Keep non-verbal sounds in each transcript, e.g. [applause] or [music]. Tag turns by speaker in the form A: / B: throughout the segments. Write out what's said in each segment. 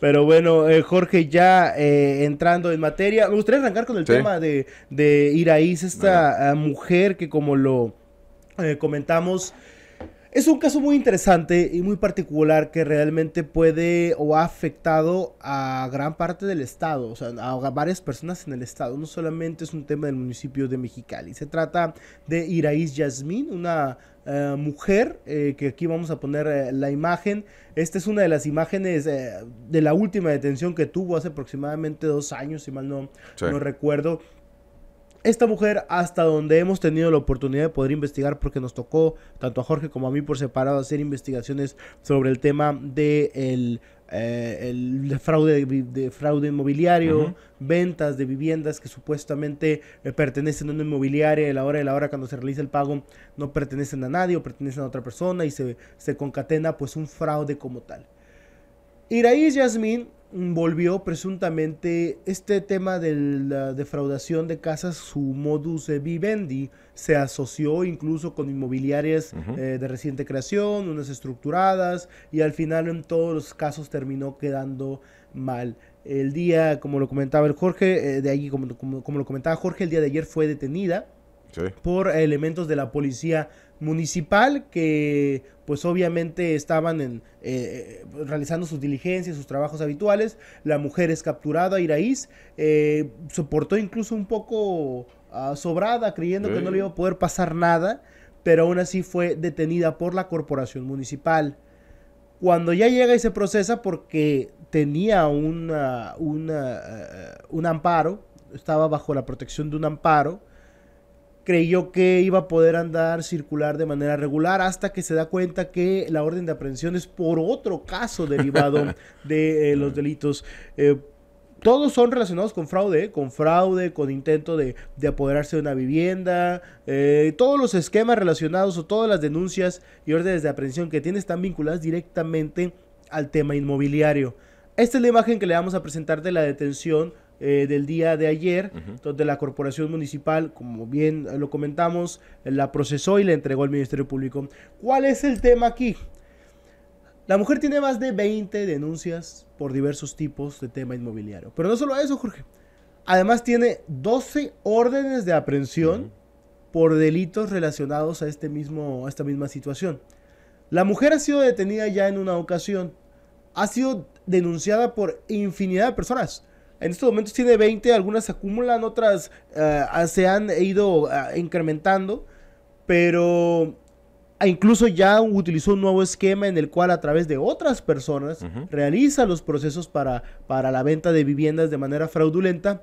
A: Pero bueno, eh, Jorge, ya eh, entrando en materia, me gustaría arrancar con el tema de, de Iraíz, esta ah, mujer que como lo eh, comentamos es un caso muy interesante y muy particular que realmente puede o ha afectado a gran parte del Estado, o sea, a varias personas en el Estado. No solamente es un tema del municipio de Mexicali. Se trata de Iraís Yasmín, una eh, mujer, eh, que aquí vamos a poner eh, la imagen. Esta es una de las imágenes de la última detención que tuvo hace aproximadamente dos años, si mal no, no recuerdo. Esta mujer, hasta donde hemos tenido la oportunidad de poder investigar, porque nos tocó tanto a Jorge como a mí por separado hacer investigaciones sobre el tema del de eh, el fraude, de fraude inmobiliario, ventas de viviendas que supuestamente eh, pertenecen a una inmobiliaria y a la hora de la hora cuando se realiza el pago no pertenecen a nadie o pertenecen a otra persona y se, concatena pues un fraude como tal. Iraíz Yasmín volvió presuntamente este tema de la defraudación de casas su modus vivendi. Se asoció incluso con inmobiliarias eh, de reciente creación, unas estructuradas, y al final en todos los casos terminó quedando mal. El día, como lo comentaba el Jorge, eh, de allí, como, como, lo comentaba Jorge, el día de ayer fue detenida por elementos de la policía municipal que pues obviamente estaban en, eh, eh, realizando sus diligencias, sus trabajos habituales. La mujer es capturada, Iraíz eh, soportó incluso un poco ah, sobrada, creyendo que no le iba a poder pasar nada, pero aún así fue detenida por la corporación municipal. Cuando ya llega y se procesa porque tenía un amparo, estaba bajo la protección de un amparo, creyó que iba a poder andar circular de manera regular hasta que se da cuenta que la orden de aprehensión es por otro caso derivado [laughs] de eh, los delitos. Eh, todos son relacionados con fraude, eh, con fraude, con intento de, apoderarse de una vivienda, todos los esquemas relacionados o todas las denuncias y órdenes de aprehensión que tiene están vinculadas directamente al tema inmobiliario. Esta es la imagen que le vamos a presentar de la detención eh, del día de ayer, donde la Corporación Municipal, como bien lo comentamos, la procesó y la entregó al Ministerio Público. ¿Cuál es el tema aquí? La mujer tiene más de 20 denuncias por diversos tipos de tema inmobiliario. Pero no solo eso, Jorge. Además tiene 12 órdenes de aprehensión por delitos relacionados a, este mismo, a esta misma situación. La mujer ha sido detenida ya en una ocasión. Ha sido denunciada por infinidad de personas en estos momentos tiene 20, algunas acumulan, otras eh, se han ido eh, incrementando, pero e incluso ya utilizó un nuevo esquema en el cual a través de otras personas realiza los procesos para, para la venta de viviendas de manera fraudulenta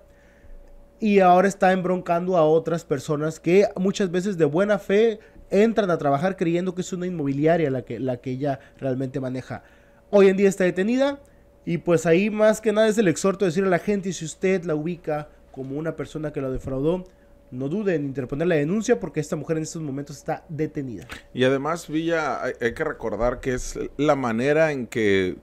A: y ahora está embroncando a otras personas que muchas veces de buena fe entran a trabajar creyendo que es una inmobiliaria la que, la que ella realmente maneja. Hoy en día está detenida, y pues ahí más que nada es el exhorto de decirle a la gente, si usted la ubica como una persona que la defraudó, no dude en interponer la denuncia porque esta mujer en estos momentos está detenida.
B: Y además, Villa, hay que recordar que es la manera en que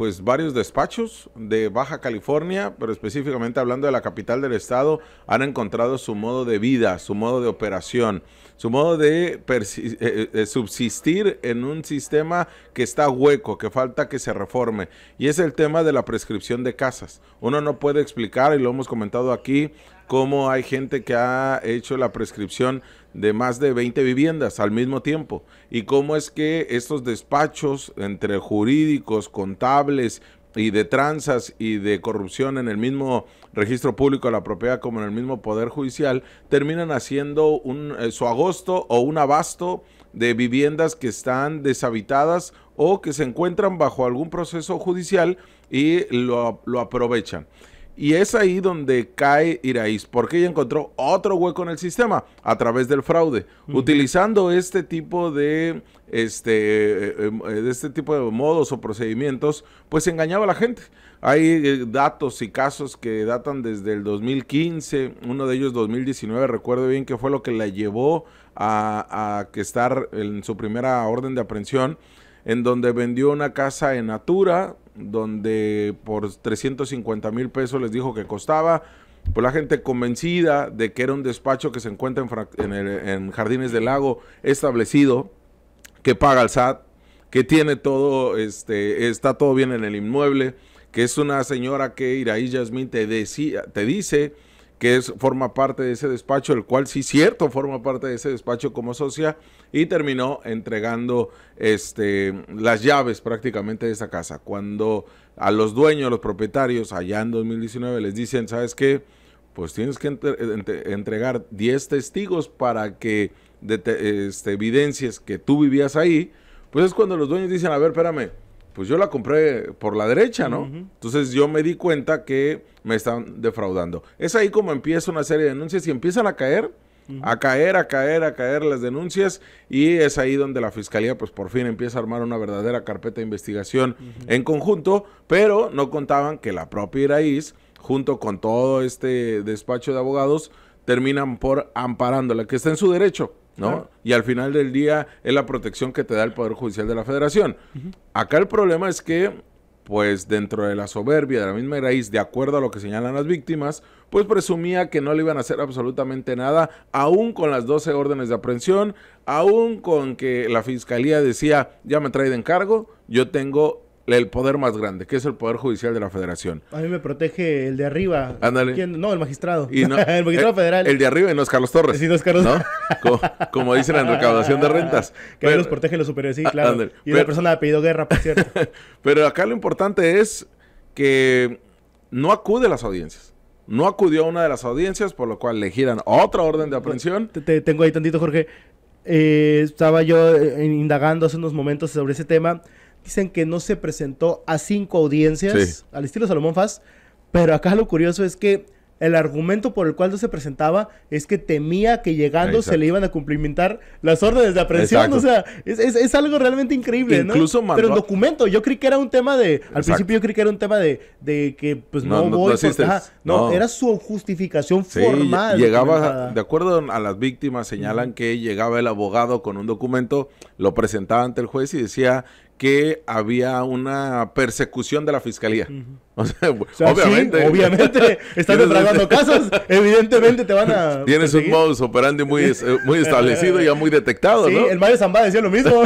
B: pues varios despachos de Baja California, pero específicamente hablando de la capital del estado, han encontrado su modo de vida, su modo de operación, su modo eh, eh, de, subsistir en un sistema que está hueco, que falta que se reforme. Y es el tema de la prescripción de casas. Uno no puede explicar, y lo hemos comentado aquí, cómo hay gente que ha hecho la prescripción de más de 20 viviendas al mismo tiempo. Y cómo es que estos despachos entre jurídicos, contables y de tranzas y de corrupción en el mismo registro público de la propiedad como en el mismo poder judicial terminan haciendo un eh, su agosto o un abasto de viviendas que están deshabitadas o que se encuentran bajo algún proceso judicial y lo, lo aprovechan. Y es ahí donde cae Iraíz, porque ella encontró otro hueco en el sistema a través del fraude, utilizando este tipo de este, eh, eh, eh, de este tipo de modos o procedimientos, pues engañaba a la gente. Hay datos y casos que datan desde el 2015, uno de ellos 2019, recuerdo bien que fue lo que la llevó a, que estar en su primera orden de aprehensión en donde vendió una casa en Natura, donde por 350 mil pesos les dijo que costaba. por pues la gente convencida de que era un despacho que se encuentra en, Jardines del Lago establecido, que paga el SAT, que tiene todo, este, está todo bien en el inmueble, que es una señora que Iraí Yasmín te, decía, te dice que es, forma parte de ese despacho, el cual sí cierto forma parte de ese despacho como socia y terminó entregando este, las llaves prácticamente de esa casa. Cuando a los dueños, a los propietarios allá en 2019 les dicen, ¿sabes qué? Pues tienes que entregar 10 testigos para que de, este, evidencias que tú vivías ahí, pues es cuando los dueños dicen, a ver, espérame, pues yo la compré por la derecha, ¿no? Entonces yo me di cuenta que me están defraudando. Es ahí como empieza una serie de denuncias y empiezan a caer, a caer, a caer, a caer las denuncias y es ahí donde la fiscalía pues por fin empieza a armar una verdadera carpeta de investigación en conjunto, pero no contaban que la propia Iraíz, junto con todo este despacho de abogados, terminan por amparándola, que está en su derecho. Y al final del día es la protección que te da el Poder Judicial de la Federación. Acá el problema es que, pues dentro de la soberbia, de la misma raíz, de acuerdo a lo que señalan las víctimas, pues presumía que no le iban a hacer absolutamente nada, aún con las 12 órdenes de aprehensión, aún con que la fiscalía decía, ya me trae de encargo, yo tengo el poder más grande, que es el Poder Judicial de la Federación.
A: A mí me protege el de arriba.
B: Ándale. ¿Quién?
A: No, el magistrado. [laughs] el magistrado eh, federal. El
B: de arriba y no es Carlos Torres. Sí, no es Carlos [laughs] como, dicen en recaudación de rentas. [laughs] Que pero, los protege los superiores, sí, ah, claro. Y una
A: persona ha pedido Guerra, por cierto.
B: pero acá lo importante es que no acude a las audiencias. No acudió a una de las audiencias, por lo cual le giran otra orden de
A: aprehensión. Te, tengo ahí tantito, Jorge. Eh, estaba yo eh, indagando hace unos momentos sobre ese tema dicen que no se presentó a cinco audiencias, al estilo Salomón Faz, pero acá lo curioso es que el argumento por el cual no se presentaba es que temía que llegando se le iban a cumplimentar las órdenes de aprehensión. O sea, es, es, algo realmente increíble, Incluso ¿no? Pero el documento, yo creí que era un tema de. Al principio yo creí que era un tema de, de que pues no, voy. No, porque, no, era su justificación sí, formal. Llegaba, de
B: acuerdo a las víctimas, señalan que llegaba el abogado con un documento, lo presentaba ante el juez y decía que había una persecución de la fiscalía. [laughs] o, sea, obviamente. obviamente, [laughs] estás defraudando este- casos, evidentemente
A: te van a. [laughs] Tienes un modus
B: operandi muy, eh, muy establecido y ya muy detectado, sí, ¿no? el
A: Mario Zambá decía lo mismo.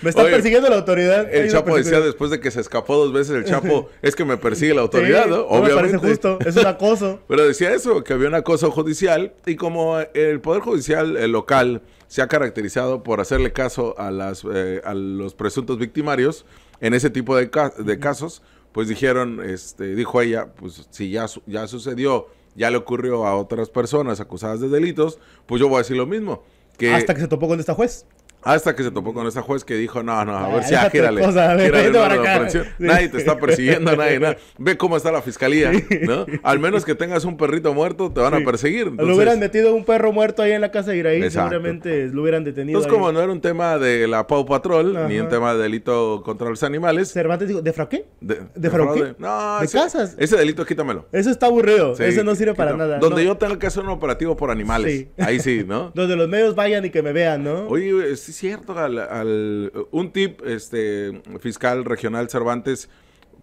A: Me está persiguiendo la autoridad. El Chapo decía
B: después de que se escapó dos veces, el Chapo es que me persigue la autoridad, ¿no? Obviamente. me parece justo, es un acoso. Pero decía eso, que había un acoso judicial y como el Poder Judicial local se ha caracterizado por hacerle caso a, las, eh, a los presuntos victimarios en ese tipo de, de casos, pues dijeron, este, dijo ella, pues si ya, ya sucedió, ya le ocurrió a otras personas acusadas de delitos, pues yo voy a decir lo mismo. Que, Hasta que se topó con esta juez. Hasta que se topó con esa juez que dijo, no, no, a ver ah, si agírale. Ah, nadie te está persiguiendo, [laughs] nadie, nada. Ve cómo está la fiscalía, ¿no? Al menos que tengas un perrito muerto, te van a perseguir. Entonces... Lo hubieran
A: metido un perro muerto ahí en la casa de Iraí, seguramente lo hubieran detenido. Entonces, como
B: no era un tema de la Pau Patrol, ni un tema de delito contra los animales. Cervantes dijo, de ¿De, ¿De fraude? No, ¿De ese, casas? Ese delito, quítamelo.
A: Eso está aburrido, ese eso no sirve para nada. Donde yo
B: tenga que hacer un operativo por animales, ahí sí, ¿no?
A: [laughs] Donde los medios vayan y que me vean, ¿no?
B: Oye, sí cierto, al, al, un tip, este, fiscal regional Cervantes,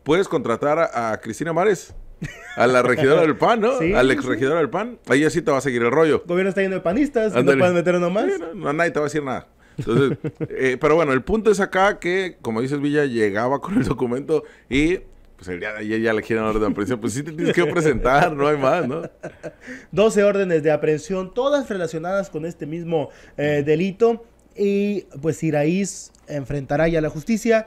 B: puedes contratar a, Cristina Mares. A la regidora del PAN, ¿no? [laughs] Sí, Al ex del PAN. Ahí así te va a seguir el rollo. gobierno está lleno de panistas, no puedes meter nomás. no, nadie te va a decir nada. Entonces, [laughs] eh, pero bueno, el punto es acá que, como dices, Villa llegaba con el documento y pues el día ya le quieren orden de aprehensión. Pues sí te tienes que presentar, no hay más, ¿no?
A: 12 [laughs] órdenes de aprehensión, todas relacionadas con este mismo eh, delito y pues Iraíz enfrentará ya la justicia.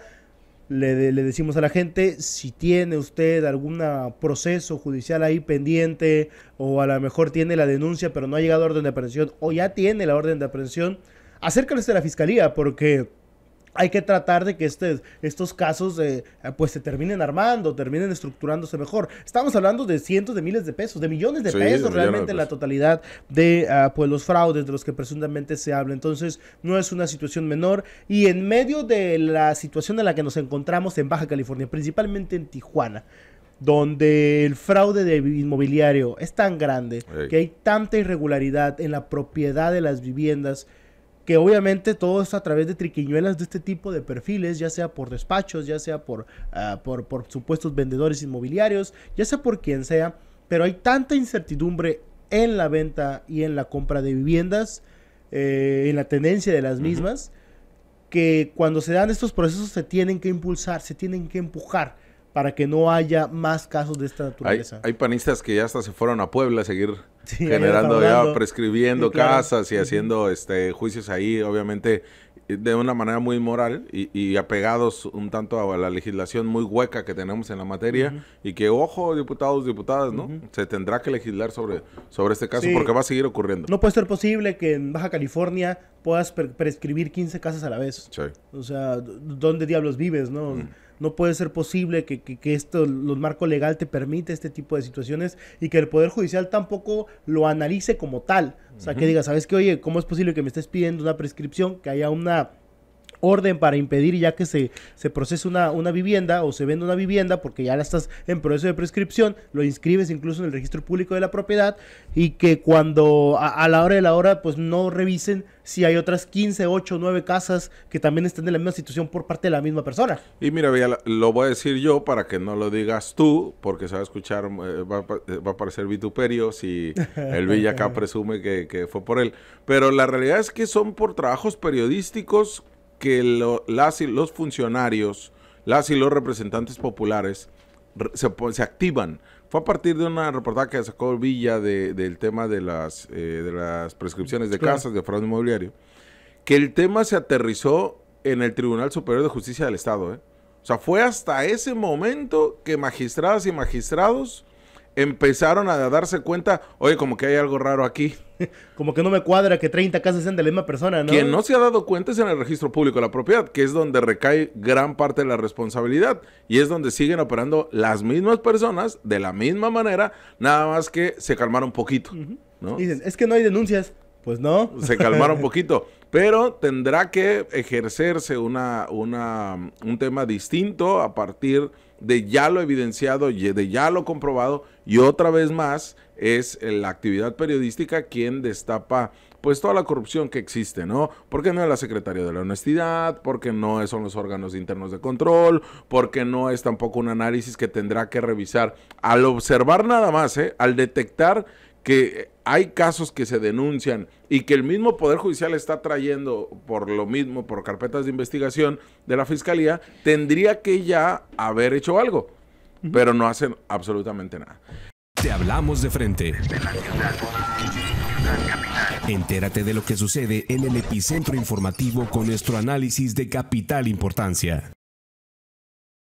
A: Le, decimos a la gente, si tiene usted algún proceso judicial ahí pendiente, o a lo mejor tiene la denuncia, pero no ha llegado a orden de aprehensión, o ya tiene la orden de aprehensión, acérquese a la fiscalía, porque hay que tratar de que este, estos casos eh, pues se terminen armando, terminen estructurándose mejor. Estamos hablando de cientos de miles de pesos, de millones de pesos realmente la totalidad de ah, pues, los fraudes de los que presuntamente se habla. Entonces no es una situación menor y en medio de la situación en la que nos encontramos en Baja California, principalmente en Tijuana, donde el fraude de inmobiliario es tan grande, que hay tanta irregularidad en la propiedad de las viviendas, que obviamente todo es a través de triquiñuelas de este tipo de perfiles, ya sea por despachos, ya sea ah, por, por, supuestos vendedores inmobiliarios, ya sea por quien sea, pero hay tanta incertidumbre en la venta y en la compra de viviendas, eh, en la tendencia de las mismas, que cuando se dan estos procesos se tienen que impulsar, se tienen que empujar para que no haya más casos de esta naturaleza.
B: Hay, panistas que ya hasta se fueron a Puebla a seguir [laughs] generando, ya prescribiendo casas y haciendo este juicios ahí, obviamente de una manera muy moral y, y, apegados un tanto a la legislación muy hueca que tenemos en la materia y que, ojo, diputados, diputadas, ¿no? Se tendrá que legislar sobre, sobre este caso porque va a seguir ocurriendo. No
A: puede ser posible que en Baja California puedas prescribir 15 casas a la vez. O sea, ¿dónde diablos vives, no? No puede ser posible que, que, que esto, los marcos legal te permite este tipo de situaciones y que el Poder Judicial tampoco lo analice como tal. O sea, que diga, ¿sabes qué? Oye, ¿cómo es posible que me estés pidiendo una prescripción, que haya una orden para impedir ya que se, se procese una, una vivienda o se venda una vivienda porque ya la estás en proceso de prescripción, lo inscribes incluso en el registro público de la propiedad y que cuando a, la hora de la hora pues no revisen si hay otras 15, 8, 9 casas que también están en la misma situación por parte de la misma persona.
B: Y mira, lo voy a decir yo para que no lo digas tú, porque se va a escuchar, eh, eh, va, a parecer vituperio si [laughs] el Villa presume que, que fue por él. Pero la realidad es que son por trabajos periodísticos que las los funcionarios, las y los representantes populares se, activan. Fue a partir de una reportaje que sacó Villa del tema de las, eh, de las prescripciones de casas, de fraude inmobiliario, que el tema se aterrizó en el Tribunal Superior de Justicia del Estado. ¿eh? O sea, fue hasta ese momento que magistradas y magistrados empezaron a darse cuenta, oye, como que hay algo raro aquí. [laughs] Como que no me cuadra que 30 casas sean de la misma persona, ¿no? Quien no se ha dado cuenta es en el registro público de la propiedad, que es donde recae gran parte de la responsabilidad y es donde siguen operando las mismas personas de la misma manera, nada más que se calmaron un poquito. ¿no? Dicen,
A: es que no hay denuncias. Pues no.
B: Se calmaron un [laughs] poquito pero tendrá que ejercerse una, un tema distinto a partir de ya lo evidenciado, de ya lo comprobado y otra vez más es la actividad periodística quien destapa pues toda la corrupción que existe, ¿no? Porque no es la Secretaría de la honestidad, porque no son los órganos internos de control, porque no es tampoco un análisis que tendrá que revisar al observar nada más, ¿eh? al detectar que hay casos que se denuncian y que el mismo Poder Judicial está trayendo por lo mismo, por carpetas de investigación de la Fiscalía, tendría que ya haber hecho algo, pero no hacen absolutamente nada. Te hablamos de frente. Entérate de lo que sucede en el epicentro informativo con nuestro análisis de capital importancia.